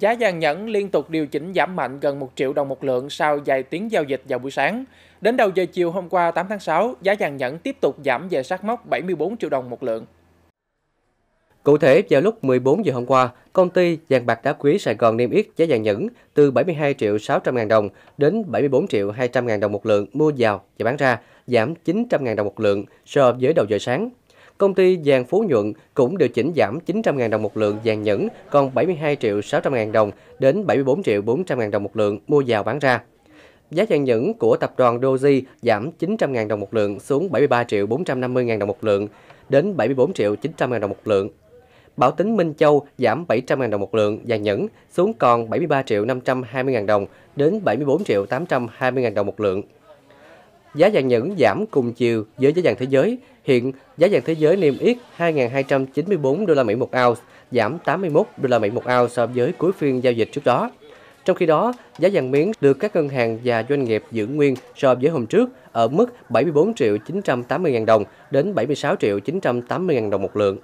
Giá vàng nhẫn liên tục điều chỉnh giảm mạnh gần 1 triệu đồng một lượng sau vài tiếng giao dịch vào buổi sáng. Đến đầu giờ chiều hôm qua 8 tháng 6, giá vàng nhẫn tiếp tục giảm về sát mốc 74 triệu đồng một lượng. Cụ thể, vào lúc 14 giờ hôm qua, công ty vàng bạc đá quý Sài Gòn niêm yết giá vàng nhẫn từ 72 triệu 600 ngàn đồng đến 74 triệu 200 ngàn đồng một lượng mua vào và bán ra, giảm 900 ngàn đồng một lượng so với đầu giờ sáng Công ty vàng Phú Nhuận cũng điều chỉnh giảm 900.000 đồng một lượng vàng nhẫn còn 72 triệu 600.000 đồng đến 74 triệu 400.000 đồng một lượng mua vào bán ra. Giá vàng nhẫn của tập đoàn Doji giảm 900.000 đồng một lượng xuống 73 triệu 450.000 đồng một lượng đến 74 triệu 900.000 đồng một lượng. Bảo tính Minh Châu giảm 700.000 đồng một lượng vàng nhẫn xuống còn 73 triệu 520.000 đồng đến 74 triệu 820.000 đồng một lượng giá vàng nhẫn giảm cùng chiều với giá vàng thế giới. Hiện giá vàng thế giới niêm yết 2.294 đô la Mỹ một ounce, giảm 81 đô la Mỹ một ounce so với cuối phiên giao dịch trước đó. Trong khi đó, giá vàng miếng được các ngân hàng và doanh nghiệp giữ nguyên so với hôm trước ở mức 74 triệu 980 ngàn đồng đến 76 triệu 980 ngàn đồng một lượng.